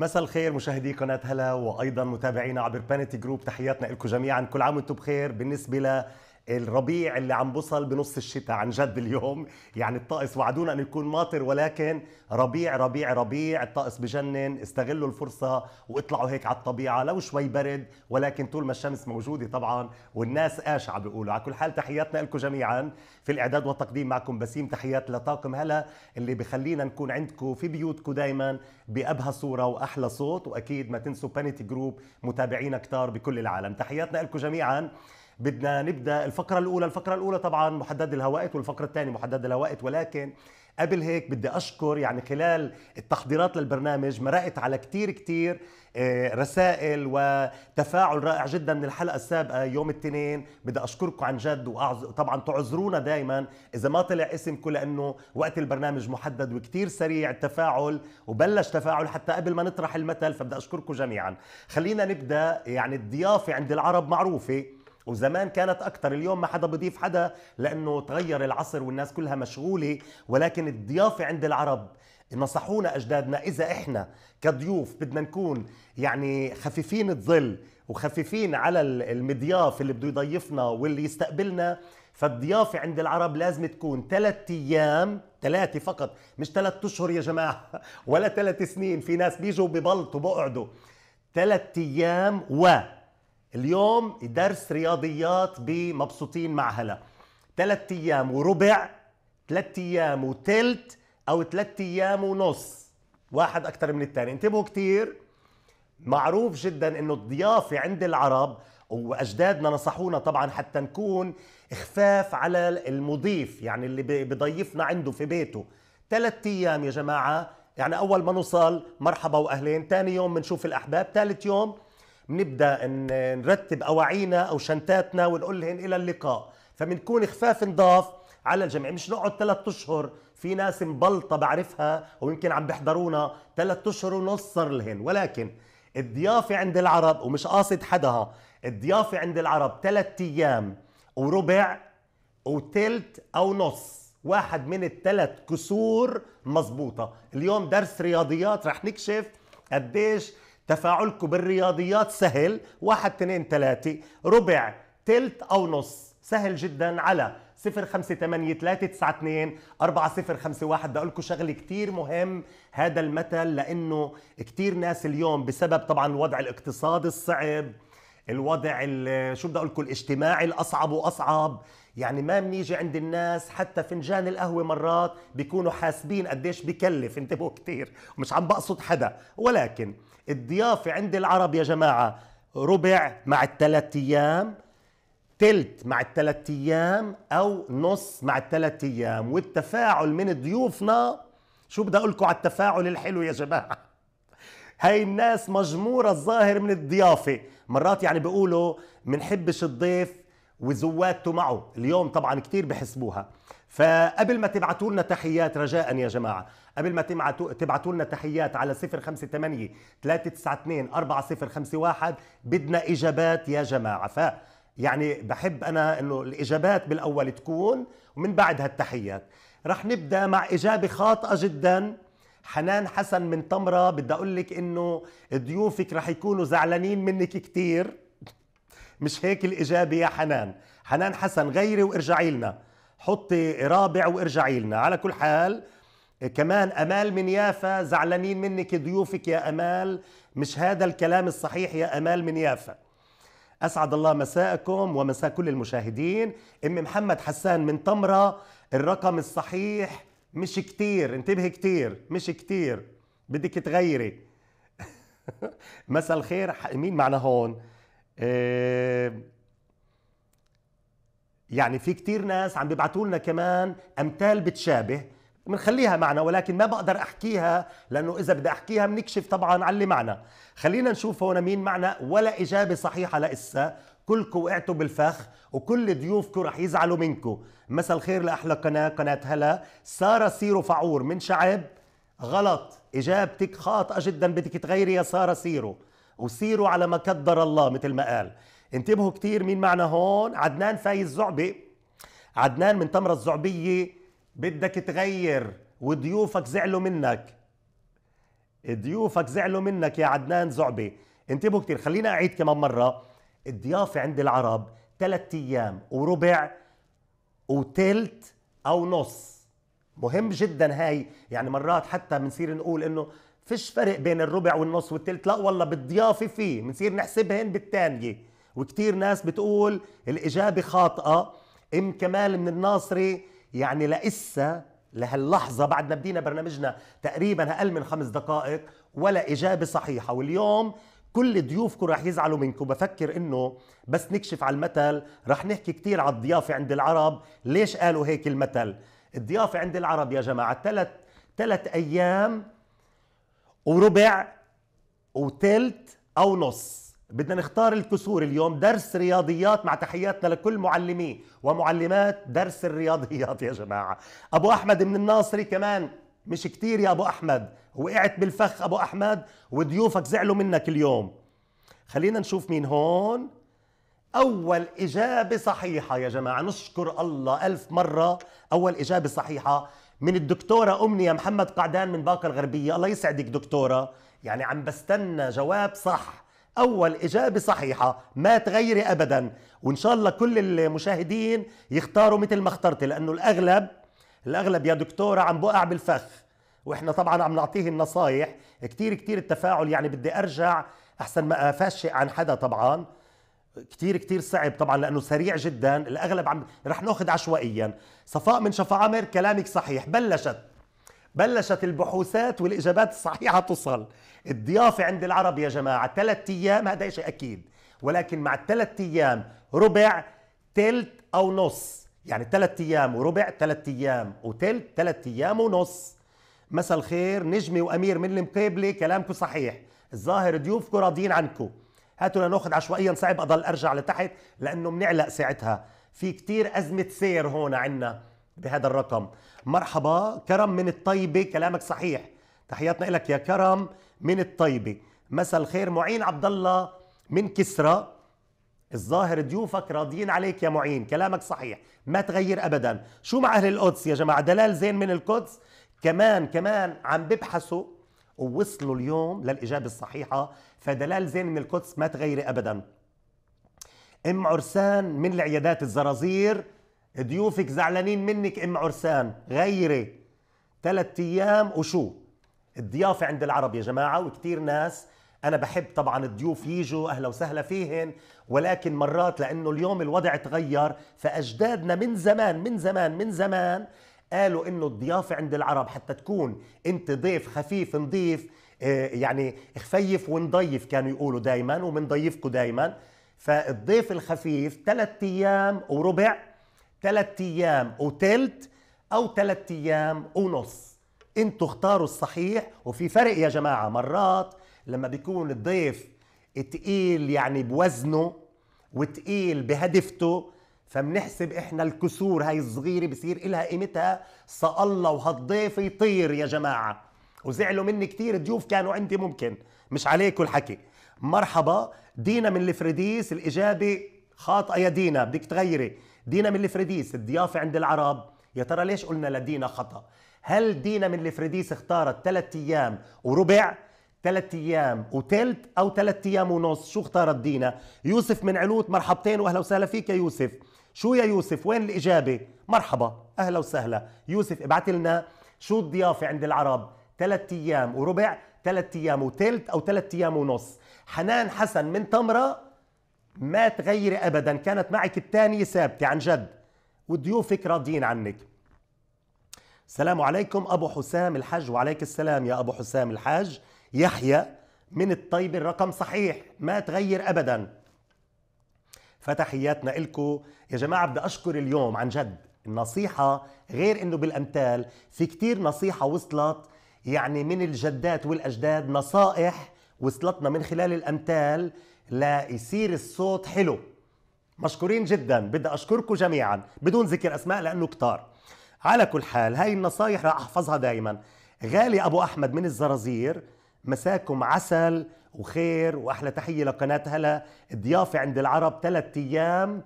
مساء الخير مشاهدي قناة هلا وأيضا متابعينا عبر بانيتي جروب تحياتنا لكم جميعا كل عام وانتم بخير بالنسبة الربيع اللي عم بوصل بنص الشتاء عن جد اليوم يعني الطقس وعدونا انه يكون ماطر ولكن ربيع ربيع ربيع الطقس بجنن استغلوا الفرصه واطلعوا هيك على الطبيعه لو شوي برد ولكن طول ما الشمس موجوده طبعا والناس قاشعه بيقولوا على كل حال تحياتنا لكم جميعا في الاعداد والتقديم معكم بسيم تحيات لطاقم هلا اللي بخلينا نكون عندكم في بيوتكم دائما بابهى صوره واحلى صوت واكيد ما تنسوا بانيتي جروب متابعينا كتار بكل العالم تحياتنا لكم جميعا بدنا نبدا الفقره الاولى الفقره الاولى طبعا محدد الهوائت والفقره الثانيه محدد الهوائت ولكن قبل هيك بدي اشكر يعني خلال التحضيرات للبرنامج مرقت على كتير كتير آه، رسائل وتفاعل رائع جدا من الحلقه السابقه يوم الاثنين بدي اشكركم عن جد وطبعا تعذرونا دائما اذا ما طلع اسمكم لانه وقت البرنامج محدد وكتير سريع التفاعل وبلش تفاعل حتى قبل ما نطرح المثل فبدي اشكركم جميعا خلينا نبدا يعني الضيافه عند العرب معروفه وزمان كانت اكثر اليوم ما حدا بضيف حدا لانه تغير العصر والناس كلها مشغوله ولكن الضيافه عند العرب نصحونا اجدادنا اذا احنا كضيوف بدنا نكون يعني خفيفين الظل وخفيفين على المضياف اللي بده يضيفنا واللي يستقبلنا فالضيافة عند العرب لازم تكون ثلاثة أيام ثلاثة فقط مش ثلاثة أشهر يا جماعة ولا ثلاث سنين في ناس بيجوا ببلطوا بقعدوا ثلاثة أيام و اليوم درس رياضيات بمبسوطين مع هلا ثلاث ايام وربع ثلاث ايام وثلث او ثلاث ايام ونص واحد اكثر من الثاني انتبهوا كثير معروف جدا انه الضيافه عند العرب واجدادنا نصحونا طبعا حتى نكون اخفاف على المضيف يعني اللي بضيفنا عنده في بيته ثلاث ايام يا جماعه يعني اول ما نوصل مرحبا واهلين ثاني يوم بنشوف الاحباب ثالث يوم نبدا نرتب اواعينا او شنتاتنا ونقول لهم الى اللقاء فبنكون خفاف نضاف على الجميع مش نقعد ثلاث اشهر في ناس مبلطه بعرفها ويمكن عم بيحضرونا ثلاث اشهر ونص صار لهن ولكن الضيافه عند العرب ومش قاصد حدها الضيافه عند العرب ثلاث ايام وربع وثلث او نص واحد من الثلاث كسور مزبوطة اليوم درس رياضيات رح نكشف قديش تفاعلكم بالرياضيات سهل واحد اثنين ثلاثة ربع تلت أو نص سهل جدا على صفر خمسة ثمانية ثلاثة تسعة اثنين أربعة صفر خمسة واحد بدي لكم شغلة كتير مهم هذا المثل لأنه كتير ناس اليوم بسبب طبعا الوضع الاقتصادي الصعب الوضع شو بدي اقول لكم الاجتماعي الاصعب واصعب يعني ما بنيجي عند الناس حتى فنجان القهوه مرات بيكونوا حاسبين قديش بكلف انتبهوا كثير مش عم بقصد حدا ولكن الضيافة عند العرب يا جماعة ربع مع الثلاث أيام تلت مع الثلاث أيام أو نص مع الثلاث أيام والتفاعل من ضيوفنا شو بدي أقول لكم على التفاعل الحلو يا جماعة هاي الناس مجمورة الظاهر من الضيافة مرات يعني بيقولوا منحبش الضيف وزواته معه اليوم طبعا كتير بحسبوها فقبل ما تبعتوا لنا تحيات رجاء يا جماعه قبل ما تبعتوا لنا تحيات على 058 392 4051 بدنا اجابات يا جماعه ف يعني بحب انا انه الاجابات بالاول تكون ومن بعدها التحيات رح نبدا مع اجابه خاطئه جدا حنان حسن من طمرة بدي أقول لك إنه ضيوفك رح يكونوا زعلانين منك كتير مش هيك الإجابة يا حنان حنان حسن غيري وارجعي لنا حطي رابع وارجعي لنا على كل حال كمان امال من يافا زعلانين منك ضيوفك يا امال مش هذا الكلام الصحيح يا امال من يافا اسعد الله مساءكم ومساء كل المشاهدين ام محمد حسان من طمره الرقم الصحيح مش كتير انتبهي كتير مش كتير بدك تغيري مساء الخير مين معنا هون إيه يعني في كتير ناس عم بيبعتوا لنا كمان امثال بتشابه بنخليها معنا ولكن ما بقدر احكيها لانه اذا بدي احكيها بنكشف طبعا على اللي معنا خلينا نشوف هون مين معنا ولا اجابه صحيحه لسا كلكم وقعتوا بالفخ وكل ضيوفكم رح يزعلوا منكم مساء الخير لاحلى قناه قناه هلا ساره سيرو فعور من شعب غلط اجابتك خاطئه جدا بدك تغيري يا ساره سيرو وسيروا على ما قدر الله مثل ما قال انتبهوا كتير مين معنا هون عدنان فايز زعبي عدنان من تمرة الزعبية بدك تغير وضيوفك زعلوا منك ضيوفك زعلوا منك يا عدنان زعبي انتبهوا كتير خلينا أعيد كمان مرة الضيافة عند العرب ثلاث أيام وربع وتلت أو نص مهم جدا هاي يعني مرات حتى بنصير نقول انه فيش فرق بين الربع والنص والتلت لا والله بالضيافه فيه بنصير نحسبهن بالثانيه وكتير ناس بتقول الإجابة خاطئة أم كمال من الناصري يعني لإسا لهاللحظة بعدنا بدينا برنامجنا تقريبا أقل من خمس دقائق ولا إجابة صحيحة واليوم كل ضيوفكم رح يزعلوا منكم بفكر انه بس نكشف على المثل رح نحكي كثير على الضيافه عند العرب ليش قالوا هيك المثل الضيافه عند العرب يا جماعه ثلاث ثلاث ايام وربع وثلث او نص بدنا نختار الكسور اليوم درس رياضيات مع تحياتنا لكل معلمي ومعلمات درس الرياضيات يا جماعة أبو أحمد من الناصري كمان مش كتير يا أبو أحمد وقعت بالفخ أبو أحمد وضيوفك زعلوا منك اليوم خلينا نشوف مين هون أول إجابة صحيحة يا جماعة نشكر الله ألف مرة أول إجابة صحيحة من الدكتورة أمنية محمد قعدان من باقة الغربية الله يسعدك دكتورة يعني عم بستنى جواب صح اول اجابه صحيحه ما تغيري ابدا وان شاء الله كل المشاهدين يختاروا مثل ما اخترت لانه الاغلب الاغلب يا دكتوره عم بقع بالفخ واحنا طبعا عم نعطيه النصايح كثير كثير التفاعل يعني بدي ارجع احسن ما افشئ عن حدا طبعا كتير كتير صعب طبعا لانه سريع جدا الاغلب عم رح ناخذ عشوائيا صفاء من شفا عمر كلامك صحيح بلشت بلشت البحوثات والإجابات الصحيحة تصل الضيافة عند العرب يا جماعة ثلاثة أيام هذا شيء أكيد ولكن مع الثلاث أيام ربع تلت أو نص يعني ثلاث أيام وربع ثلاث أيام وتلت ثلاث أيام ونص مساء الخير نجمي وأمير من المقابلة كلامكم صحيح الظاهر ضيوفكم راضيين عنكم هاتوا لناخذ عشوائيا صعب اضل ارجع لتحت لانه بنعلق ساعتها في كتير ازمه سير هون عندنا بهذا الرقم مرحبا كرم من الطيبة كلامك صحيح تحياتنا لك يا كرم من الطيبة مساء الخير معين عبد الله من كسرى الظاهر ضيوفك راضيين عليك يا معين كلامك صحيح ما تغير ابدا شو مع اهل القدس يا جماعه دلال زين من القدس كمان كمان عم ببحثوا ووصلوا اليوم للاجابه الصحيحه فدلال زين من القدس ما تغيري ابدا ام عرسان من العيادات الزرازير ضيوفك زعلانين منك ام عرسان غيري ثلاث ايام وشو الضيافه عند العرب يا جماعه وكثير ناس انا بحب طبعا الضيوف يجوا اهلا وسهلا فيهن ولكن مرات لانه اليوم الوضع تغير فاجدادنا من زمان من زمان من زمان قالوا انه الضيافه عند العرب حتى تكون انت ضيف خفيف نظيف آه، يعني خفيف ونضيف كانوا يقولوا دائما ومنضيفكم دائما فالضيف الخفيف ثلاث ايام وربع ثلاث ايام وتلت او ثلاث ايام ونص انتوا اختاروا الصحيح وفي فرق يا جماعه مرات لما بيكون الضيف تقيل يعني بوزنه وتقيل بهدفته فبنحسب احنا الكسور هاي الصغيره بصير إلها قيمتها سالله وهالضيف يطير يا جماعه وزعلوا مني كثير ضيوف كانوا عندي ممكن مش عليكم الحكي مرحبا دينا من الفريديس الاجابه خاطئه يا دينا بدك تغيري دينا من الفريديس الضيافة عند العرب يا ترى ليش قلنا لدينا خطأ هل دينا من الفريديس اختارت ثلاث أيام وربع ثلاث أيام وثلث أو ثلاث أيام ونص شو اختارت دينا يوسف من علوت مرحبتين وأهلا وسهلا فيك يا يوسف شو يا يوسف وين الإجابة مرحبا أهلا وسهلا يوسف ابعت لنا شو الضيافة عند العرب ثلاث أيام وربع ثلاث أيام وثلث أو ثلاث أيام ونص حنان حسن من تمرة ما تغيري ابدا كانت معك الثانيه ثابته عن جد وضيوفك راضيين عنك السلام عليكم ابو حسام الحاج وعليك السلام يا ابو حسام الحاج يحيى من الطيبة الرقم صحيح ما تغير ابدا فتحياتنا لكم يا جماعه بدي اشكر اليوم عن جد النصيحه غير انه بالامثال في كتير نصيحه وصلت يعني من الجدات والاجداد نصائح وصلتنا من خلال الامثال لا يصير الصوت حلو مشكورين جدا بدي اشكركم جميعا بدون ذكر اسماء لانه كتار على كل حال هاي النصايح راح احفظها دائما غالي ابو احمد من الزرازير مساكم عسل وخير واحلى تحيه لقناه هلا الضيافه عند العرب ثلاث ايام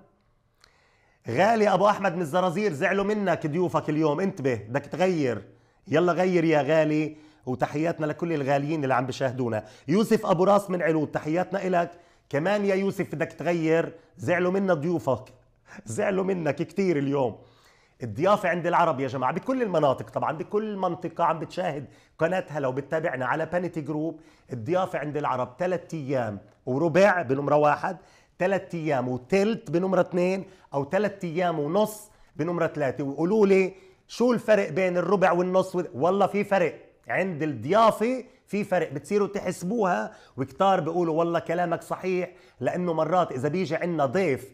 غالي ابو احمد من الزرازير زعلوا منك ضيوفك اليوم انتبه بدك تغير يلا غير يا غالي وتحياتنا لكل الغاليين اللي عم بيشاهدونا يوسف ابو راس من علود تحياتنا لك كمان يا يوسف بدك تغير زعلوا منا ضيوفك زعلوا منك كثير اليوم الضيافة عند العرب يا جماعة بكل المناطق طبعا بكل منطقة عم بتشاهد قناتها لو بتتابعنا على بانيتي جروب الضيافة عند العرب ثلاث أيام وربع بنمرة واحد ثلاث أيام وثلث بنمرة اثنين أو ثلاث أيام ونص بنمرة ثلاثة وقولوا لي شو الفرق بين الربع والنص والله في فرق عند الضيافة في فرق بتصيروا تحسبوها وكتار بيقولوا والله كلامك صحيح لانه مرات اذا بيجي عندنا ضيف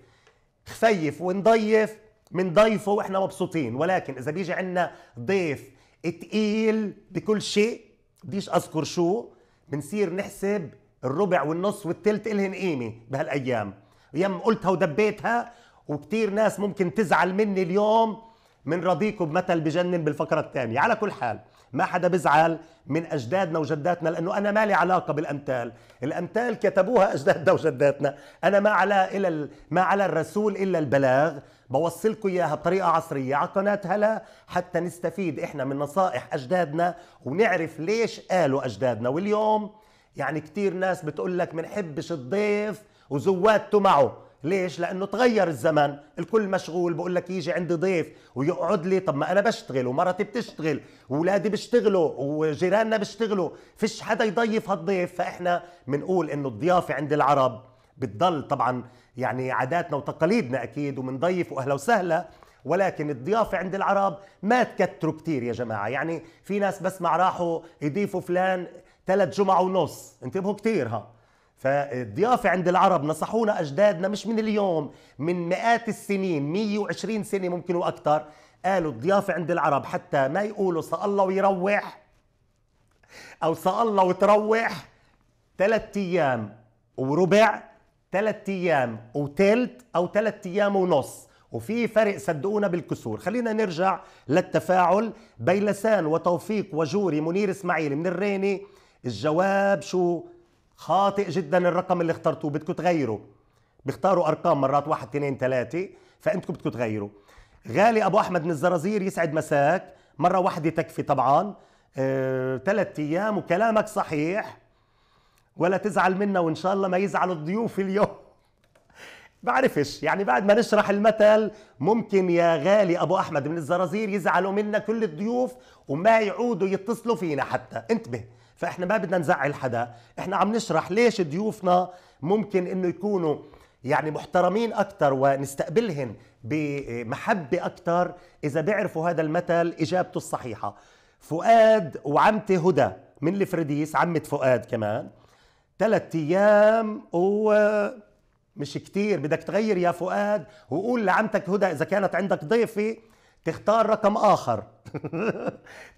خفيف ونضيف ضيفه واحنا مبسوطين ولكن اذا بيجي عندنا ضيف تقيل بكل شيء بديش اذكر شو بنصير نحسب الربع والنص والثلث إلهن قيمة بهالأيام يم قلتها ودبيتها وكتير ناس ممكن تزعل مني اليوم من رضيكم بمثل بجنن بالفقرة الثانية على كل حال ما حدا بزعل من أجدادنا وجداتنا لأنه أنا ما لي علاقة بالأمثال الأمثال كتبوها أجدادنا وجداتنا أنا ما على إلى ما على الرسول إلا البلاغ بوصلكم اياها بطريقه عصريه على قناه هلا حتى نستفيد احنا من نصائح اجدادنا ونعرف ليش قالوا اجدادنا واليوم يعني كثير ناس بتقول لك بنحبش الضيف وزواته معه ليش لانه تغير الزمن الكل مشغول بقول لك يجي عندي ضيف ويقعد لي طب ما انا بشتغل ومرتي بتشتغل وولادي بيشتغلوا وجيراننا بيشتغلوا فيش حدا يضيف هالضيف فاحنا بنقول انه الضيافه عند العرب بتضل طبعا يعني عاداتنا وتقاليدنا اكيد وبنضيف واهلا وسهلا ولكن الضيافة عند العرب ما تكتروا كتير يا جماعة يعني في ناس بسمع راحوا يضيفوا فلان ثلاث جمعة ونص انتبهوا كتير ها فالضيافة عند العرب نصحونا أجدادنا مش من اليوم من مئات السنين 120 سنة ممكن وأكثر قالوا الضيافة عند العرب حتى ما يقولوا سأل الله ويروح أو سأل الله وتروح ثلاثة أيام وربع ثلاثة أيام وثلث أو ثلاثة أيام ونص وفي فرق صدقونا بالكسور خلينا نرجع للتفاعل بيلسان وتوفيق وجوري منير اسماعيل من الريني الجواب شو خاطئ جدا الرقم اللي اخترتوه بدكم تغيروا بيختاروا ارقام مرات واحد اثنين ثلاثه فانتكم بدكم تغيروا غالي ابو احمد من الزرازير يسعد مساك مره واحده تكفي طبعا ثلاث أه، ايام وكلامك صحيح ولا تزعل منا وان شاء الله ما يزعلوا الضيوف اليوم بعرفش يعني بعد ما نشرح المثل ممكن يا غالي ابو احمد من الزرازير يزعلوا منا كل الضيوف وما يعودوا يتصلوا فينا حتى انتبه فاحنا ما بدنا نزعل حدا احنا عم نشرح ليش ضيوفنا ممكن انه يكونوا يعني محترمين اكثر ونستقبلهم بمحبه اكثر اذا بيعرفوا هذا المثل اجابته الصحيحه فؤاد وعمتي هدى من الفرديس عمة فؤاد كمان ثلاث ايام و مش كتير بدك تغير يا فؤاد وقول لعمتك هدى اذا كانت عندك ضيفه تختار رقم اخر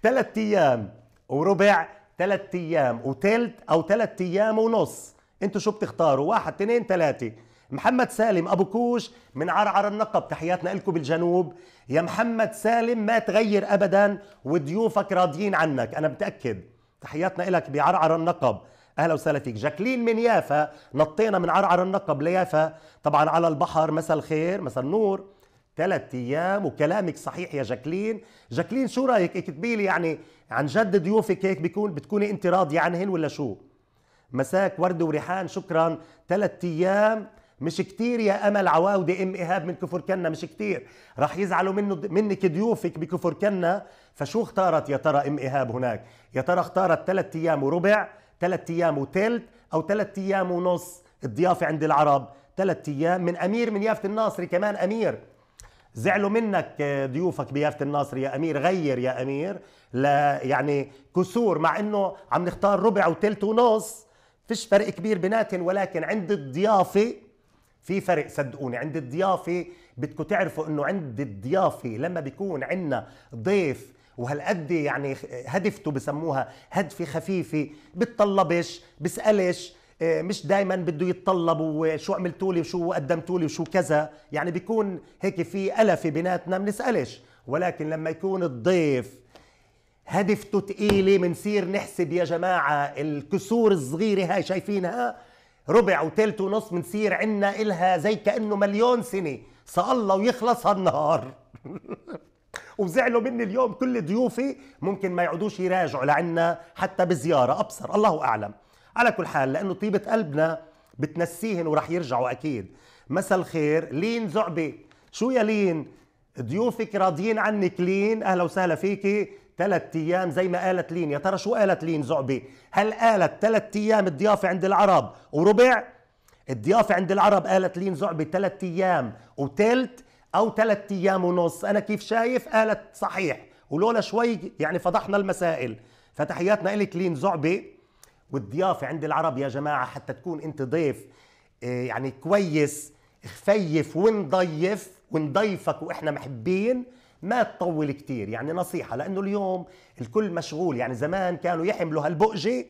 ثلاث ايام وربع ثلاث ايام وثلث او ثلاث ايام ونص انتوا شو بتختاروا واحد اثنين ثلاثه محمد سالم ابو كوش من عرعر النقب تحياتنا لكم بالجنوب يا محمد سالم ما تغير ابدا وضيوفك راضيين عنك انا متاكد تحياتنا لك بعرعر النقب اهلا وسهلا فيك جاكلين من يافا نطينا من عرعر النقب ليافا طبعا على البحر مساء الخير مساء النور ثلاث ايام وكلامك صحيح يا جاكلين جاكلين شو رايك اكتبي إيه، لي يعني عن جد ضيوفك هيك بيكون بتكوني انت راضيه عنهن ولا شو مساك ورد وريحان شكرا ثلاث ايام مش كتير يا امل عواوده ام ايهاب من كفر كنا مش كتير راح يزعلوا منه منك ضيوفك بكفر كنا فشو اختارت يا ترى ام ايهاب هناك يا ترى اختارت ثلاث ايام وربع ثلاث ايام وثلث او ثلاث ايام ونص الضيافه عند العرب ثلاث ايام من امير من يافه الناصري كمان امير زعلوا منك ضيوفك بيافة الناصر يا أمير غير يا أمير لا يعني كسور مع أنه عم نختار ربع وثلث ونص فيش فرق كبير بيناتهم ولكن عند الضيافة في فرق صدقوني عند الضيافة بدكم تعرفوا أنه عند الضيافة لما بيكون عندنا ضيف وهالقد يعني هدفته بسموها هدفة خفيفة بتطلبش بسألش آه، مش دائما بده يتطلب وشو آه، عملتوا لي وشو قدمتوا لي وشو كذا يعني بيكون هيك في ألفة بيناتنا بنسألش ولكن لما يكون الضيف هدفته تقيلة بنصير نحسب يا جماعة الكسور الصغيرة هاي شايفينها ربع وثلث ونص بنصير عنا إلها زي كأنه مليون سنة صلى الله ويخلص هالنهار وزعلوا مني اليوم كل ضيوفي ممكن ما يعودوش يراجعوا لعنا حتى بزيارة أبصر الله أعلم على كل حال لانه طيبه قلبنا بتنسيهن ورح يرجعوا اكيد مساء الخير لين زعبي شو يا لين ضيوفك راضيين عنك لين اهلا وسهلا فيكي ثلاث ايام زي ما قالت لين يا ترى شو قالت لين زعبي هل قالت ثلاث ايام الضيافه عند العرب وربع الضيافه عند العرب قالت لين زعبي ثلاث ايام وثلث او ثلاث ايام ونص انا كيف شايف قالت صحيح ولولا شوي يعني فضحنا المسائل فتحياتنا لك لين زعبي والضيافه عند العرب يا جماعه حتى تكون انت ضيف آه، يعني كويس خفيف ونضيف ونضيفك واحنا محبين ما تطول كتير يعني نصيحة لأنه اليوم الكل مشغول يعني زمان كانوا يحملوا هالبؤجة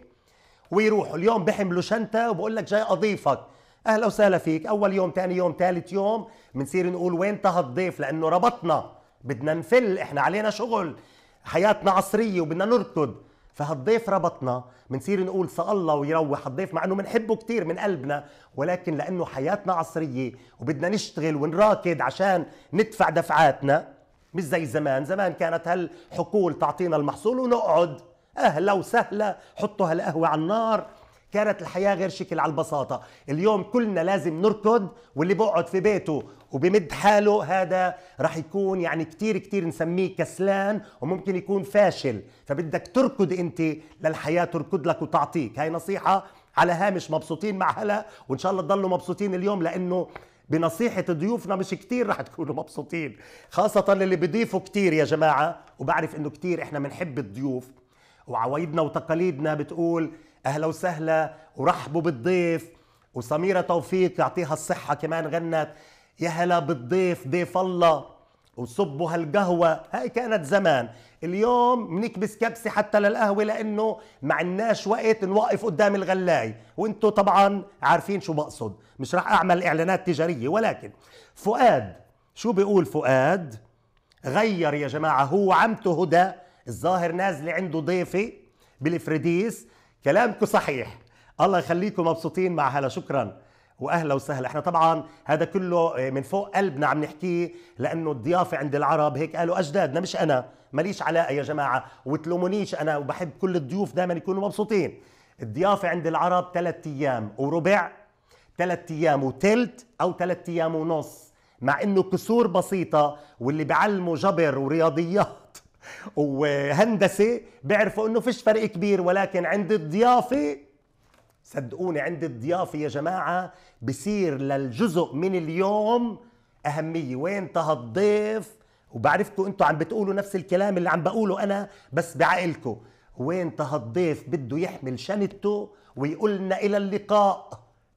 ويروحوا اليوم بحملوا شنطة وبقول لك جاي أضيفك أهلا وسهلا فيك أول يوم ثاني يوم ثالث يوم بنصير نقول وين انتهى الضيف لأنه ربطنا بدنا نفل إحنا علينا شغل حياتنا عصرية وبدنا نركض فهالضيف ربطنا بنصير نقول سأل الله ويروح الضيف مع انه بنحبه كثير من قلبنا ولكن لانه حياتنا عصريه وبدنا نشتغل ونراكد عشان ندفع دفعاتنا مش زي زمان زمان كانت هالحقول تعطينا المحصول ونقعد اهلا وسهلا حطوا هالقهوه على النار كانت الحياة غير شكل على البساطة اليوم كلنا لازم نركض واللي بقعد في بيته وبمد حاله هذا راح يكون يعني كتير كتير نسميه كسلان وممكن يكون فاشل فبدك تركض انت للحياة تركض لك وتعطيك هاي نصيحة على هامش مبسوطين مع هلا وان شاء الله تضلوا مبسوطين اليوم لانه بنصيحة ضيوفنا مش كتير رح تكونوا مبسوطين خاصة اللي بيضيفوا كتير يا جماعة وبعرف انه كتير احنا بنحب الضيوف وعوايدنا وتقاليدنا بتقول اهلا وسهلا ورحبوا بالضيف وسميرة توفيق يعطيها الصحة كمان غنت يا هلا بالضيف ضيف الله وصبوا هالقهوة هاي كانت زمان اليوم منكبس كبسة حتى للقهوة لأنه ما عناش وقت نوقف قدام الغلاي وانتم طبعا عارفين شو بقصد مش راح أعمل إعلانات تجارية ولكن فؤاد شو بيقول فؤاد غير يا جماعة هو عمته هدى الظاهر نازلة عنده ضيفة بالفريديس كلامكم صحيح الله يخليكم مبسوطين مع هلا شكراً واهلا وسهلا احنا طبعا هذا كله آه، من فوق قلبنا عم نحكيه لانه الضيافه عند العرب هيك قالوا اجدادنا مش انا ماليش علاقه يا جماعه وتلومونيش انا وبحب كل الضيوف دائما يكونوا مبسوطين الضيافه عند العرب ثلاث ايام وربع ثلاث ايام وثلث او ثلاث ايام ونص مع انه كسور بسيطه واللي بعلموا جبر ورياضيات وهندسه بيعرفوا انه فيش فرق كبير ولكن عند الضيافه صدقوني عند الضيافه يا جماعه بصير للجزء من اليوم اهميه وين الضيف وبعرفتوا انتم عم بتقولوا نفس الكلام اللي عم بقوله انا بس بعقلكم وين الضيف بده يحمل شنطته ويقولنا الى اللقاء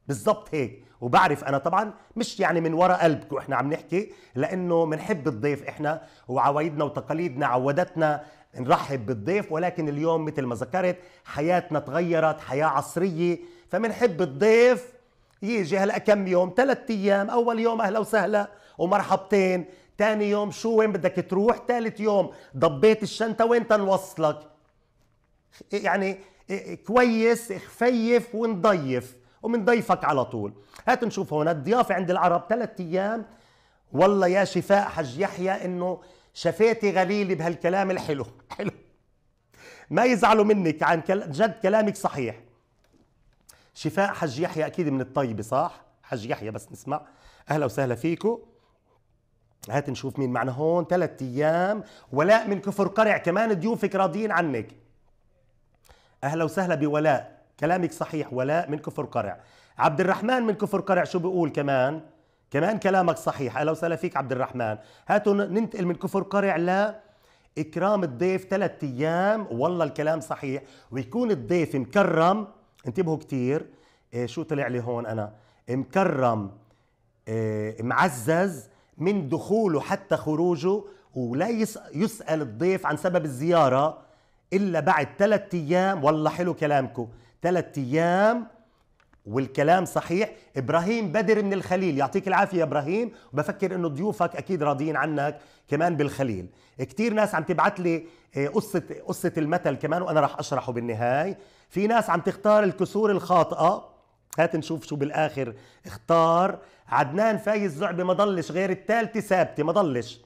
بالضبط هيك وبعرف انا طبعا مش يعني من وراء قلبكم احنا عم نحكي لانه بنحب الضيف احنا وعوايدنا وتقاليدنا عودتنا نرحب بالضيف ولكن اليوم مثل ما ذكرت حياتنا تغيرت حياة عصرية فمنحب الضيف يجي هلا كم يوم ثلاث ايام اول يوم اهلا وسهلا ومرحبتين ثاني يوم شو وين بدك تروح ثالث يوم ضبيت الشنطة وين تنوصلك يعني كويس خفيف ونضيف ومنضيفك على طول هات نشوف هون الضيافة عند العرب ثلاث أيام والله يا شفاء حج يحيى إنه شفيتي غليلي بهالكلام الحلو حلو ما يزعلوا منك عن كل... جد كلامك صحيح شفاء حج يحيى اكيد من الطيبه صح حج يحيى بس نسمع اهلا وسهلا فيكم هات نشوف مين معنا هون ثلاث ايام ولاء من كفر قرع كمان ضيوفك راضيين عنك اهلا وسهلا بولاء كلامك صحيح ولاء من كفر قرع عبد الرحمن من كفر قرع شو بيقول كمان كمان كلامك صحيح اهلا وسهلا فيك عبد الرحمن هاتوا ننتقل من كفر قرع ل اكرام الضيف ثلاثة ايام والله الكلام صحيح ويكون الضيف مكرم انتبهوا كثير إيه شو طلع لي هون انا مكرم إيه معزز من دخوله حتى خروجه ولا يسأل الضيف عن سبب الزيارة إلا بعد ثلاثة أيام والله حلو كلامكم ثلاثة أيام والكلام صحيح ابراهيم بدر من الخليل يعطيك العافيه يا ابراهيم وبفكر انه ضيوفك اكيد راضيين عنك كمان بالخليل كثير ناس عم تبعت لي آه، قصه قصه المثل كمان وانا راح اشرحه بالنهايه في ناس عم تختار الكسور الخاطئه هات نشوف شو بالاخر اختار عدنان فايز زعبي ما ضلش غير الثالثه ثابته ما ضلش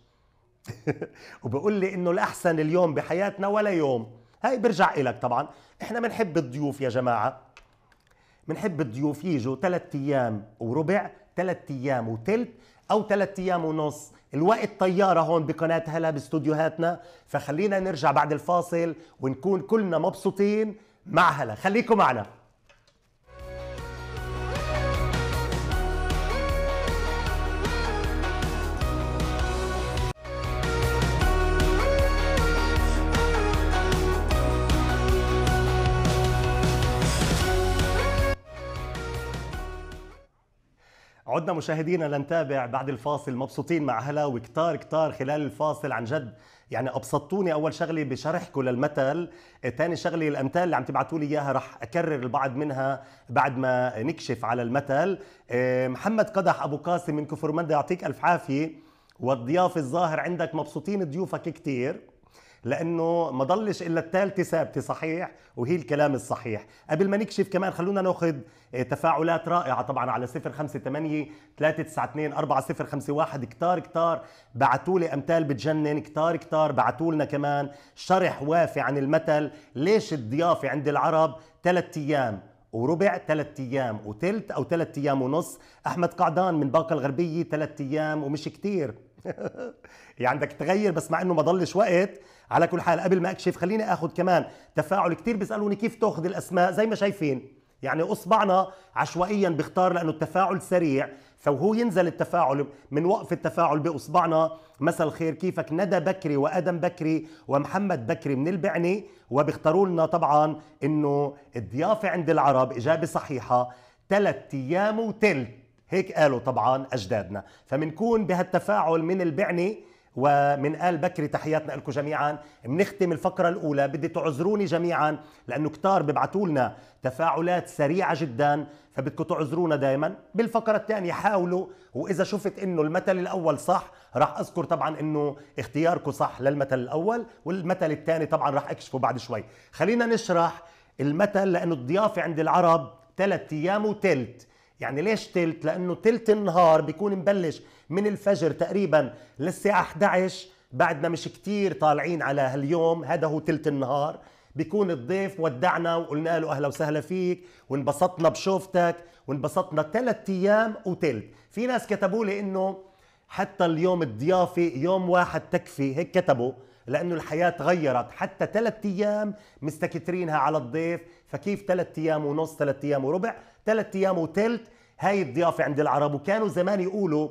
وبقول لي انه الاحسن اليوم بحياتنا ولا يوم هاي برجع لك طبعا احنا بنحب الضيوف يا جماعه بنحب الضيوف يجوا ثلاث ايام وربع ثلاث ايام وثلث او ثلاث ايام ونص الوقت طياره هون بقناه هلا باستوديوهاتنا فخلينا نرجع بعد الفاصل ونكون كلنا مبسوطين مع هلا خليكم معنا عدنا مشاهدينا لنتابع بعد الفاصل مبسوطين مع هلا وكتار كتار خلال الفاصل عن جد يعني ابسطتوني اول شغله بشرحكم للمثل ثاني شغله الامثال اللي عم تبعتوا لي اياها رح اكرر البعض منها بعد ما نكشف على المثل إيه، محمد قدح ابو قاسم من كفر مندا يعطيك الف عافيه والضيافه الظاهر عندك مبسوطين ضيوفك كثير لانه ما ضلش الا الثالثه ثابته صحيح وهي الكلام الصحيح قبل ما نكشف كمان خلونا ناخذ آه، تفاعلات رائعه طبعا على 0583924051 كتار كتار بعثوا لي امثال بتجنن كتار كتار بعثوا لنا كمان شرح وافي عن المثل ليش الضيافه عند العرب ثلاث ايام وربع ثلاث ايام وثلث او ثلاث ايام ونص احمد قعدان من باقه الغربيه ثلاث ايام ومش كتير يعني بدك تغير بس مع انه ما ضلش وقت على كل حال قبل ما اكشف خليني اخذ كمان تفاعل كثير بيسالوني كيف تاخذ الاسماء زي ما شايفين يعني اصبعنا عشوائيا بيختار لانه التفاعل سريع فهو ينزل التفاعل من وقف التفاعل باصبعنا مساء الخير كيفك ندى بكري وادم بكري ومحمد بكري من البعني وبيختاروا لنا طبعا انه الضيافه عند العرب اجابه صحيحه ثلاث ايام وثلث هيك قالوا طبعا اجدادنا فبنكون بهالتفاعل من البعني ومن آل بكري تحياتنا لكم جميعا بنختم الفقرة الأولى بدي تعذروني جميعا لأنه كتار ببعثوا لنا تفاعلات سريعة جدا فبدكم تعذرونا دائما بالفقرة الثانية حاولوا وإذا شفت إنه المثل الأول صح راح أذكر طبعا إنه اختياركم صح للمثل الأول والمثل الثاني طبعا راح أكشفه بعد شوي خلينا نشرح المثل لأنه الضيافة عند العرب ثلاث أيام وثلث يعني ليش تلت لانه تلت النهار بيكون مبلش من الفجر تقريبا للساعه 11 بعدنا مش كتير طالعين على هاليوم هذا هو تلت النهار بيكون الضيف ودعنا وقلنا له اهلا وسهلا فيك وانبسطنا بشوفتك وانبسطنا ثلاث ايام وتلت في ناس كتبوا لي انه حتى اليوم الضيافه يوم واحد تكفي هيك كتبوا لانه الحياه تغيرت حتى ثلاث ايام مستكترينها على الضيف فكيف ثلاث ايام ونص ثلاث ايام وربع ثلاث ايام وثلث هاي الضيافه عند العرب وكانوا زمان يقولوا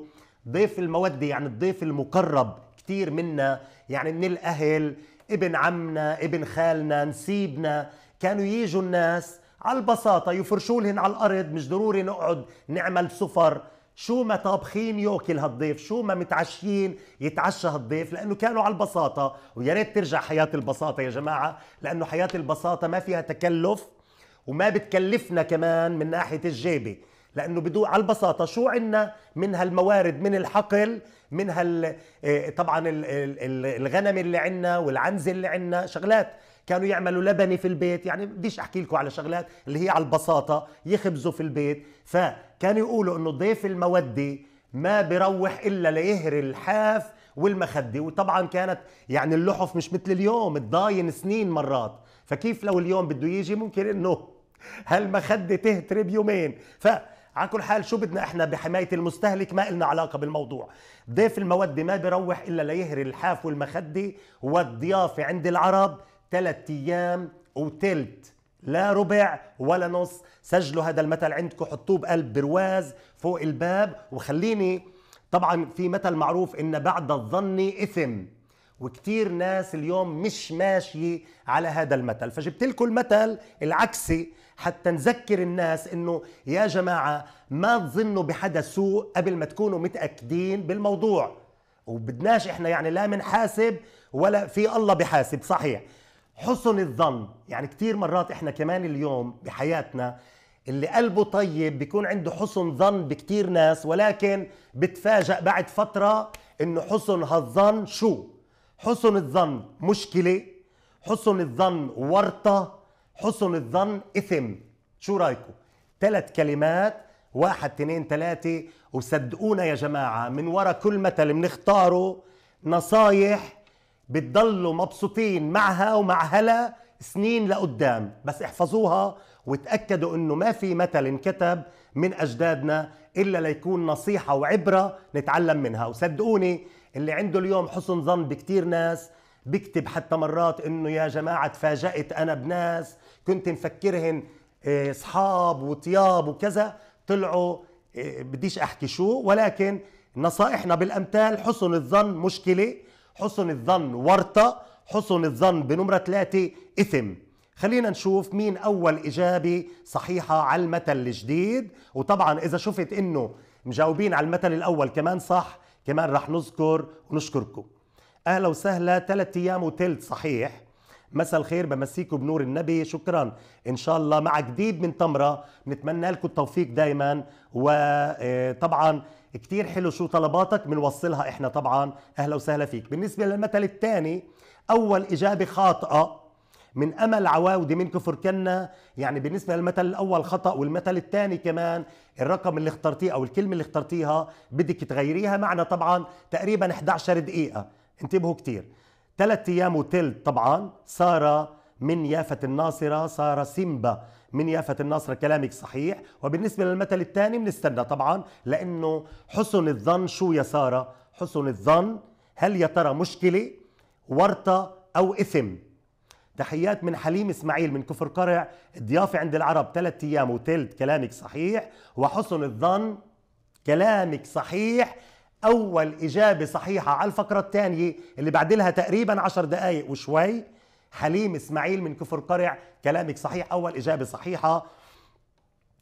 ضيف الموده يعني الضيف المقرب كثير منا يعني من الاهل ابن عمنا ابن خالنا نسيبنا كانوا يجوا الناس على البساطه يفرشوا على الارض مش ضروري نقعد نعمل سفر شو ما طابخين ياكل هالضيف شو ما متعشيين يتعشى هالضيف لانه كانوا على البساطه ويا ريت ترجع حياه البساطه يا جماعه لانه حياه البساطه ما فيها تكلف وما بتكلفنا كمان من ناحيه الجيبه لانه بدو على البساطه شو عندنا من هالموارد من الحقل من هال آه، طبعا الغنم اللي عندنا والعنز اللي عندنا شغلات كانوا يعملوا لبنه في البيت يعني بديش احكي لكم على شغلات اللي هي على البساطه يخبزوا في البيت فكانوا يقولوا انه ضيف الموده ما بروح الا ليهري الحاف والمخده وطبعا كانت يعني اللحف مش مثل اليوم تضاين سنين مرات فكيف لو اليوم بده يجي ممكن انه هالمخدة تهترب يومين ف على كل حال شو بدنا احنا بحمايه المستهلك ما إلنا علاقه بالموضوع ضيف الموده ما بيروح الا ليهري الحاف والمخده والضيافه عند العرب ثلاث ايام وتلت لا ربع ولا نص سجلوا هذا المثل عندكم حطوه بقلب برواز فوق الباب وخليني طبعا في مثل معروف ان بعد الظن اثم وكتير ناس اليوم مش ماشية على هذا المثل فجبت لكم المثل العكسي حتى نذكر الناس انه يا جماعة ما تظنوا بحدا سوء قبل ما تكونوا متأكدين بالموضوع وبدناش احنا يعني لا حاسب ولا في الله بحاسب صحيح حسن الظن يعني كتير مرات احنا كمان اليوم بحياتنا اللي قلبه طيب بيكون عنده حسن ظن بكتير ناس ولكن بتفاجأ بعد فترة انه حسن هالظن شو حسن الظن مشكله حسن الظن ورطه حسن الظن اثم شو رايكم ثلاث كلمات واحد اثنين ثلاثة وصدقونا يا جماعة من ورا كل مثل بنختاره نصايح بتضلوا مبسوطين معها ومع هلا سنين لقدام بس احفظوها وتأكدوا انه ما في مثل انكتب من اجدادنا الا ليكون نصيحة وعبرة نتعلم منها وصدقوني اللي عنده اليوم حسن ظن بكتير ناس بكتب حتى مرات انه يا جماعه تفاجات انا بناس كنت مفكرهن اصحاب آه، وطياب وكذا طلعوا آه، بديش احكي شو ولكن نصائحنا بالامثال حسن الظن مشكله حسن الظن ورطه حسن الظن بنمره ثلاثه اثم خلينا نشوف مين اول اجابه صحيحه على المثل الجديد وطبعا اذا شفت انه مجاوبين على المثل الاول كمان صح كمان رح نذكر ونشكركم اهلا وسهلا ثلاث ايام وثلث صحيح مساء الخير بمسيكم بنور النبي شكرا ان شاء الله مع جديد من تمره نتمنى لكم التوفيق دائما وطبعا آه، كتير حلو شو طلباتك بنوصلها احنا طبعا اهلا وسهلا فيك بالنسبه للمثل الثاني اول اجابه خاطئه من امل عواودي من كفر كنا يعني بالنسبه للمثل الاول خطا والمثل الثاني كمان الرقم اللي اخترتيه او الكلمه اللي اخترتيها بدك تغيريها معنا طبعا تقريبا 11 دقيقه انتبهوا كثير ثلاث ايام وثلث طبعا ساره من يافة الناصرة صار سيمبا من يافة الناصرة كلامك صحيح وبالنسبة للمثل الثاني بنستنى طبعا لأنه حسن الظن شو يا سارة حسن الظن هل يا ترى مشكلة ورطة أو إثم تحيات من حليم اسماعيل من كفر قرع الضيافة عند العرب ثلاث أيام وثلث كلامك صحيح وحسن الظن كلامك صحيح أول إجابة صحيحة على الفقرة الثانية اللي بعد لها تقريبا عشر دقايق وشوي حليم إسماعيل من كفر قرع كلامك صحيح أول إجابة صحيحة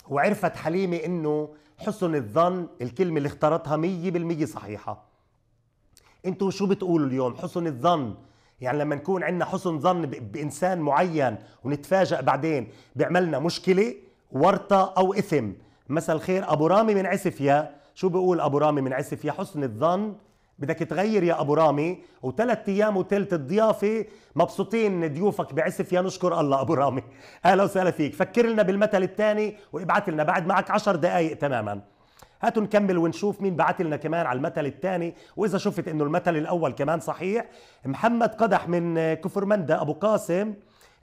وعرفت حليمة إنه حسن الظن الكلمة اللي اختارتها مية بالمية صحيحة انتوا شو بتقولوا اليوم حسن الظن يعني لما نكون عندنا حسن ظن بانسان معين ونتفاجئ بعدين بيعملنا مشكله ورطه او اثم مساء الخير ابو رامي من عسفيا شو بيقول ابو رامي من عسفيا حسن الظن بدك تغير يا ابو رامي وثلاث ايام وثلث الضيافه مبسوطين ضيوفك بعسف يا نشكر الله ابو رامي اهلا وسهلا فيك فكر لنا بالمثل الثاني وابعث لنا بعد معك عشر دقائق تماما هاتوا نكمل ونشوف مين بعت لنا كمان على المثل الثاني واذا شفت انه المثل الاول كمان صحيح محمد قدح من كفر مندى ابو قاسم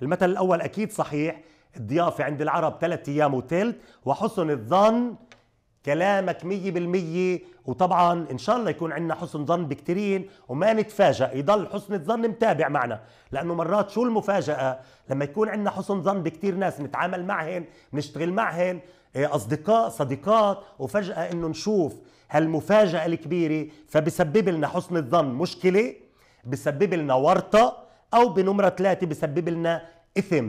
المثل الاول اكيد صحيح الضيافة عند العرب ثلاث أيام وثلث وحسن الظن كلامك مية بالمية وطبعا إن شاء الله يكون عندنا حسن ظن بكتيرين وما نتفاجأ يضل حسن الظن متابع معنا لأنه مرات شو المفاجأة لما يكون عندنا حسن ظن بكتير ناس نتعامل معهن نشتغل معهن إيه، اصدقاء صديقات وفجاه انه نشوف هالمفاجاه الكبيره فبسبب لنا حسن الظن مشكله بسبب لنا ورطه او بنمره ثلاثه بسبب لنا اثم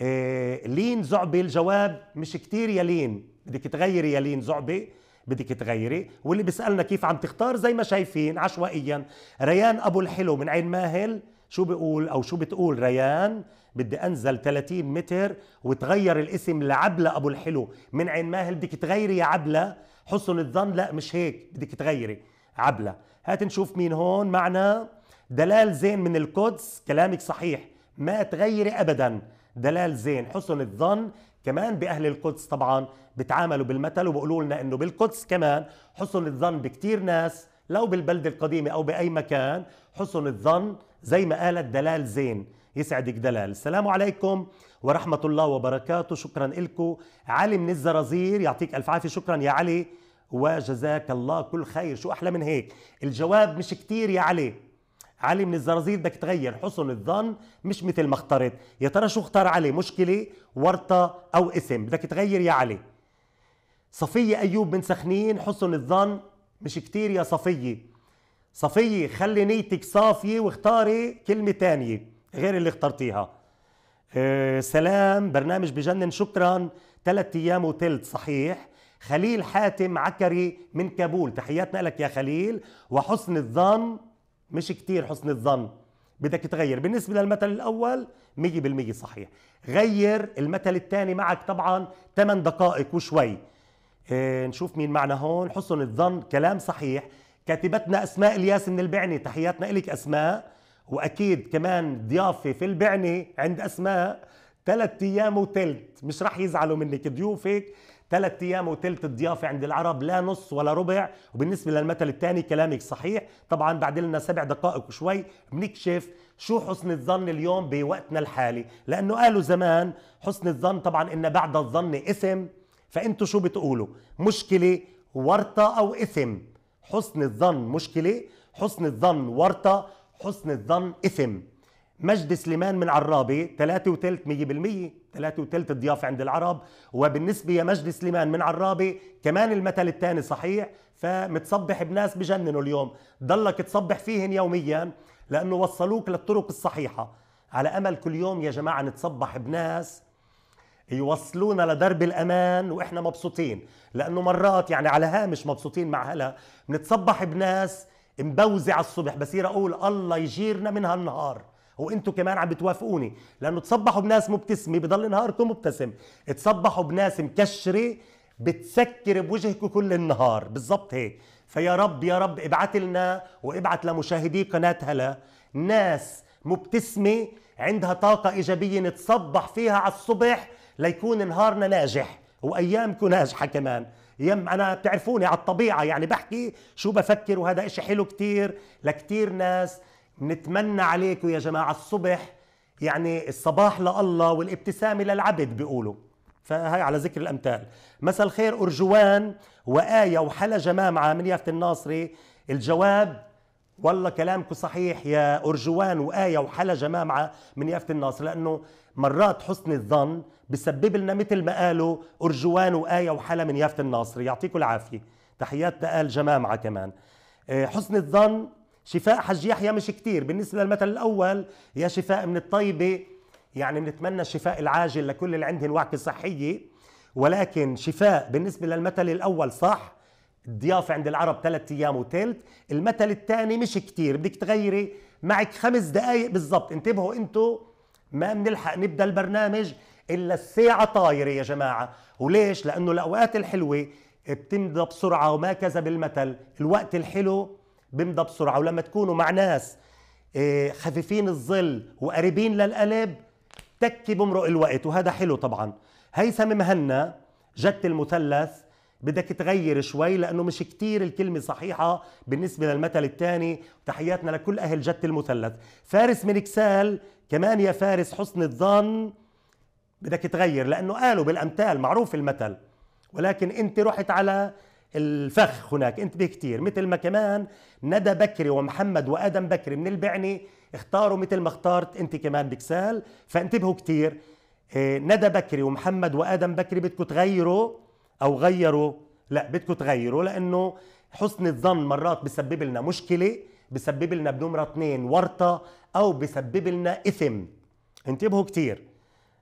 إيه لين زعبي الجواب مش كتير يا لين بدك تغيري يا لين زعبي بدك تغيري واللي بيسالنا كيف عم تختار زي ما شايفين عشوائيا ريان ابو الحلو من عين ماهل شو بيقول او شو بتقول ريان بدي انزل 30 متر وتغير الاسم لعبله ابو الحلو من عين ماهل بدك تغيري يا عبله حسن الظن لا مش هيك بدك تغيري عبله هات نشوف مين هون معنا دلال زين من القدس كلامك صحيح ما تغيري ابدا دلال زين حسن الظن كمان باهل القدس طبعا بتعاملوا بالمثل وبقولوا لنا انه بالقدس كمان حسن الظن بكتير ناس لو بالبلده القديمه او باي مكان حسن الظن زي ما قالت دلال زين يسعدك دلال السلام عليكم ورحمة الله وبركاته شكرا لكم علي من الزرازير يعطيك ألف عافية شكرا يا علي وجزاك الله كل خير شو أحلى من هيك الجواب مش كتير يا علي علي من الزرازير بدك تغير حسن الظن مش مثل ما اخترت يا ترى شو اختار علي مشكلة ورطة أو اسم بدك تغير يا علي صفية أيوب من سخنين حسن الظن مش كتير يا صفية صفية خلي نيتك صافية واختاري كلمة تانية غير اللي اخترتيها أه سلام برنامج بجنن شكرا ثلاث ايام وثلث صحيح خليل حاتم عكري من كابول تحياتنا لك يا خليل وحسن الظن مش كتير حسن الظن بدك تغير بالنسبة للمثل الأول 100% صحيح غير المثل الثاني معك طبعا 8 دقائق وشوي اه نشوف مين معنا هون حسن الظن كلام صحيح كاتبتنا أسماء الياس من البعني تحياتنا إليك أسماء واكيد كمان ضيافه في البعنه عند اسماء ثلاث ايام وثلث مش رح يزعلوا منك ضيوفك ثلاث ايام وثلث الضيافه عند العرب لا نص ولا ربع وبالنسبه للمثل الثاني كلامك صحيح طبعا بعد لنا سبع دقائق وشوي بنكشف شو حسن الظن اليوم بوقتنا الحالي لانه قالوا زمان حسن الظن طبعا ان بعد الظن اسم فانتوا شو بتقولوا مشكله ورطه او اسم حسن الظن مشكله حسن الظن ورطه حسن الظن إثم مجد سليمان من عرابي ثلاثة وثلث 100% ثلاثة وثلث الضيافة عند العرب وبالنسبة مجد سليمان من عرابي كمان المثل الثاني صحيح فمتصبح بناس بجننوا اليوم ضلك تصبح فيهن يوميا لأنه وصلوك للطرق الصحيحة على أمل كل يوم يا جماعة نتصبح بناس يوصلونا لدرب الأمان وإحنا مبسوطين لأنه مرات يعني على هامش مبسوطين مع هلا نتصبح بناس مبوزع الصبح بصير اقول الله يجيرنا من هالنهار وانتم كمان عم بتوافقوني لانه تصبحوا بناس مبتسمه بضل نهاركم مبتسم تصبحوا بناس مكشره بتسكر بوجهكم كل النهار بالضبط هيك فيا رب يا رب ابعت لنا وابعت لمشاهدي قناه هلا ناس مبتسمه عندها طاقه ايجابيه نتصبح فيها على الصبح ليكون نهارنا ناجح وايامكم ناجحه كمان يم انا بتعرفوني على الطبيعه يعني بحكي شو بفكر وهذا إشي حلو كتير لكتير ناس نتمنى عليكم يا جماعه الصبح يعني الصباح لله والابتسامه للعبد بيقولوا فهي على ذكر الامثال مساء الخير ارجوان وايه وحلا جمامعه من يافت الناصري الجواب والله كلامكم صحيح يا أرجوان وآية وحلا جماعة من يافة الناصر لأنه مرات حسن الظن بسبب لنا مثل ما قالوا أرجوان وآية وحلا من يافة الناصر يعطيكم العافية تحيات تقال جماعة كمان آه، حسن الظن شفاء حج يحيى مش كتير بالنسبة للمثل الأول يا شفاء من الطيبة يعني بنتمنى الشفاء العاجل لكل اللي عندهم وعكة صحية ولكن شفاء بالنسبة للمثل الأول صح الضيافة عند العرب ثلاثة أيام وثلث المثل الثاني مش كتير بدك تغيري معك خمس دقايق بالضبط انتبهوا انتوا ما بنلحق نبدا البرنامج الا الساعة طايرة يا جماعة وليش؟ لأنه الأوقات الحلوة بتمضى بسرعة وما كذا بالمثل الوقت الحلو بمضى بسرعة ولما تكونوا مع ناس آه، خفيفين الظل وقريبين للقلب تكي بمرق الوقت وهذا حلو طبعا هيثم مهنا جت المثلث بدك تغير شوي لانه مش كتير الكلمه صحيحه بالنسبه للمثل الثاني تحياتنا لكل اهل جده المثلث فارس من كسال كمان يا فارس حسن الظن بدك تغير لانه قالوا بالامثال معروف المثل ولكن انت رحت على الفخ هناك انت بكثير مثل ما كمان ندى بكري ومحمد وادم بكري من البعني اختاروا مثل ما اختارت انت كمان بكسال فانتبهوا كتير إيه، ندى بكري ومحمد وادم بكري بدكم تغيروا او غيروا لا بدكم تغيروا لانه حسن الظن مرات بسبب لنا مشكله بسبب لنا بنمرة اثنين ورطة أو بسبب لنا إثم انتبهوا كتير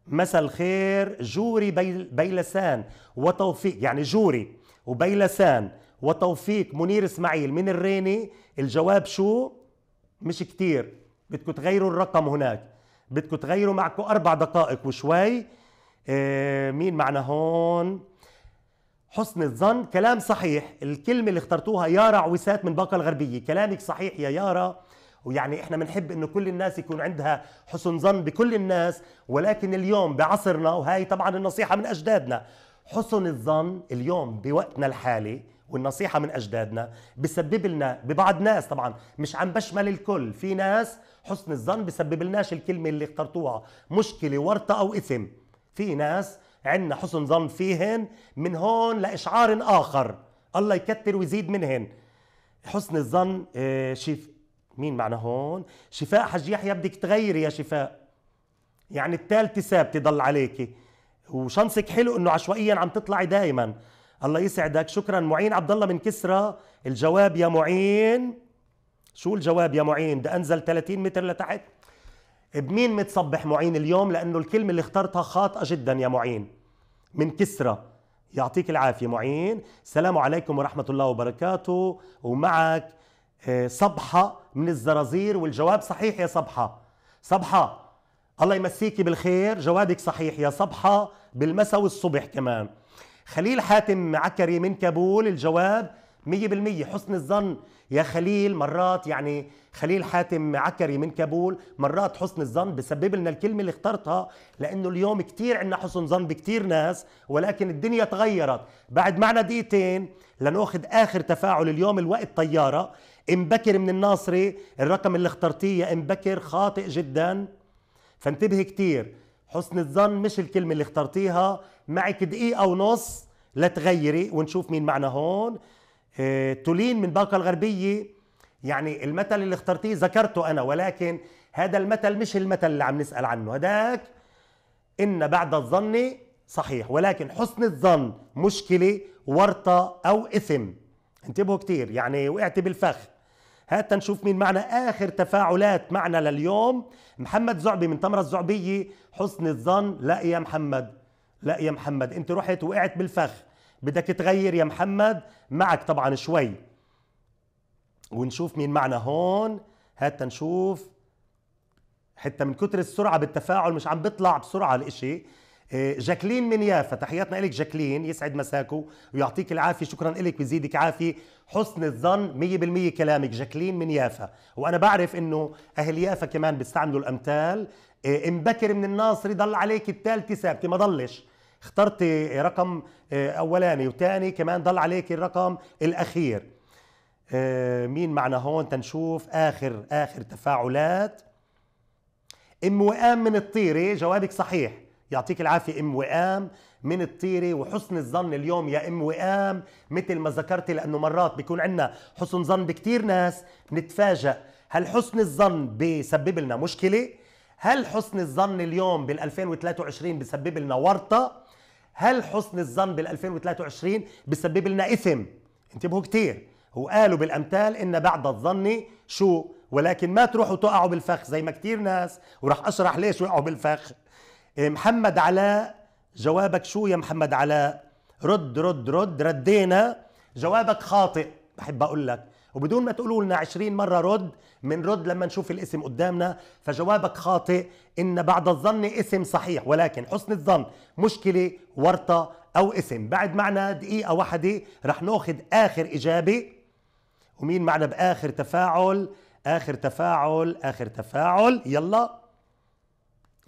مسا الخير جوري بيلسان وتوفيق يعني جوري وبيلسان وتوفيق منير اسماعيل من الريني الجواب شو مش كتير بدكم تغيروا الرقم هناك بدكم تغيروا معكم أربع دقائق وشوي اه مين معنا هون حسن الظن كلام صحيح الكلمة اللي اخترتوها يارا عويسات من باقة الغربية كلامك صحيح يا يارا ويعني احنا بنحب انه كل الناس يكون عندها حسن ظن بكل الناس ولكن اليوم بعصرنا وهي طبعا النصيحة من أجدادنا حسن الظن اليوم بوقتنا الحالي والنصيحة من أجدادنا بسبب لنا ببعض ناس طبعا مش عم بشمل الكل في ناس حسن الظن بسبب لناش الكلمة اللي اخترتوها مشكلة ورطة أو إثم في ناس عندنا حسن ظن فيهن من هون لاشعار اخر الله يكتر ويزيد منهن حسن الظن آه، شف مين معنا هون شفاء حج يحيى بدك تغيري يا شفاء يعني الثالثه ثابته ضل عليكي وشانسك حلو انه عشوائيا عم تطلعي دائما الله يسعدك شكرا معين عبد الله من كسرى الجواب يا معين شو الجواب يا معين ده انزل 30 متر لتحت بمين متصبح معين اليوم لانه الكلمه اللي اخترتها خاطئه جدا يا معين من كسرى يعطيك العافيه معين السلام عليكم ورحمه الله وبركاته ومعك آه، صبحه من الزرازير والجواب صحيح يا صبحه صبحه الله يمسيكي بالخير جوابك صحيح يا صبحه بالمساء والصبح كمان خليل حاتم عكري من كابول الجواب مية بالمية حسن الظن يا خليل مرات يعني خليل حاتم عكري من كابول مرات حسن الظن بسبب لنا الكلمة اللي اخترتها لأنه اليوم كتير عنا حسن ظن بكتير ناس ولكن الدنيا تغيرت بعد معنا دقيقتين لنأخذ آخر تفاعل اليوم الوقت طيارة امبكر بكر من الناصري الرقم اللي اخترتيه يا امبكر بكر خاطئ جدا فانتبه كتير حسن الظن مش الكلمة اللي اخترتيها معك دقيقة ونص لتغيري ونشوف مين معنا هون آه، تولين من باقة الغربية يعني المثل اللي اخترتيه ذكرته أنا ولكن هذا المثل مش المثل اللي عم نسأل عنه هداك إن بعد الظن صحيح ولكن حسن الظن مشكلة ورطة أو إثم انتبهوا كتير يعني وقعت بالفخ هات نشوف مين معنا آخر تفاعلات معنا لليوم محمد زعبي من تمرة الزعبية حسن الظن لا يا محمد لا يا محمد انت رحت وقعت بالفخ بدك تغير يا محمد معك طبعا شوي ونشوف مين معنا هون هات نشوف حتى من كتر السرعة بالتفاعل مش عم بيطلع بسرعة الإشي آه، جاكلين من يافا تحياتنا لك جاكلين يسعد مساكو ويعطيك العافية شكرا لك ويزيدك عافية حسن الظن مية بالمية كلامك جاكلين من يافا وأنا بعرف أنه أهل يافا كمان بيستعملوا الأمثال آه، بكر من الناصر يضل عليك الثالثة ثابتة ما ضلش اخترت رقم آه، اولاني وثاني كمان ضل عليك الرقم الاخير آه، مين معنا هون تنشوف اخر اخر تفاعلات ام وئام من الطيره جوابك صحيح يعطيك العافيه ام وئام من الطيره وحسن الظن اليوم يا ام وئام مثل ما ذكرتي لانه مرات بيكون عندنا حسن ظن بكثير ناس نتفاجئ هل حسن الظن بيسبب لنا مشكله هل حسن الظن اليوم بال 2023 بسبب لنا ورطه هل حسن الظن بال 2023 بسبب لنا اثم انتبهوا كثير وقالوا بالامثال ان بعد الظن شو ولكن ما تروحوا تقعوا بالفخ زي ما كثير ناس وراح اشرح ليش وقعوا بالفخ إيه، محمد علاء جوابك شو يا محمد علاء رد رد رد ردينا جوابك خاطئ بحب اقول لك وبدون ما تقولوا لنا 20 مره رد من رد لما نشوف الاسم قدامنا فجوابك خاطئ ان بعد الظن اسم صحيح ولكن حسن الظن مشكله ورطه او اسم بعد معنا دقيقه واحده رح ناخذ اخر اجابه ومين معنا باخر تفاعل اخر تفاعل اخر تفاعل يلا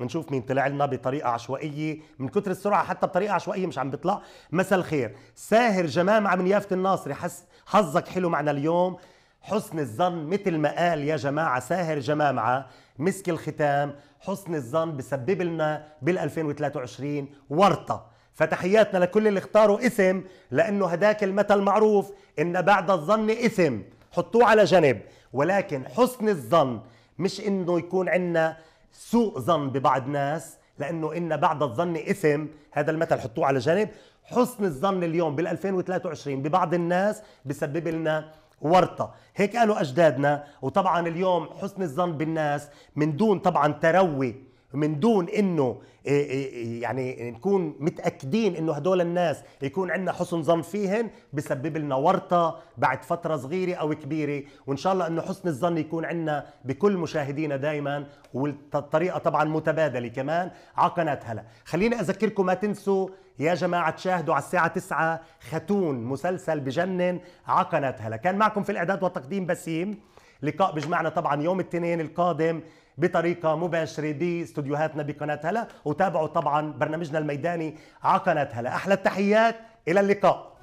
نشوف مين طلع لنا بطريقه عشوائيه من كتر السرعه حتى بطريقه عشوائيه مش عم بيطلع مساء الخير ساهر جمام عم يافة الناصري حس حظك حلو معنا اليوم حسن الظن مثل ما قال يا جماعه ساهر جمامعه مسك الختام حسن الظن بسبب لنا بال 2023 ورطه فتحياتنا لكل اللي اختاروا اسم لانه هداك المثل معروف ان بعد الظن اسم حطوه على جنب ولكن حسن الظن مش انه يكون عندنا سوء ظن ببعض ناس لانه ان بعد الظن اثم هذا المثل حطوه على جانب حسن الظن اليوم بال 2023 ببعض الناس بسبب لنا ورطة هيك قالوا أجدادنا وطبعا اليوم حسن الظن بالناس من دون طبعا تروي من دون انه إيه، إيه، إيه، يعني نكون متاكدين انه هدول الناس يكون عندنا حسن ظن فيهن بسبب لنا ورطه بعد فتره صغيره او كبيره وان شاء الله انه حسن الظن يكون عندنا بكل مشاهدينا دائما والطريقه طبعا متبادله كمان على قناه هلا خليني اذكركم ما تنسوا يا جماعة تشاهدوا على الساعة 9 ختون مسلسل بجنن على قناة هلا كان معكم في الإعداد والتقديم بسيم لقاء بجمعنا طبعا يوم الاثنين القادم بطريقه مباشره باستديوهاتنا بقناه هلا وتابعوا طبعا برنامجنا الميداني على قناه هلا احلى التحيات الى اللقاء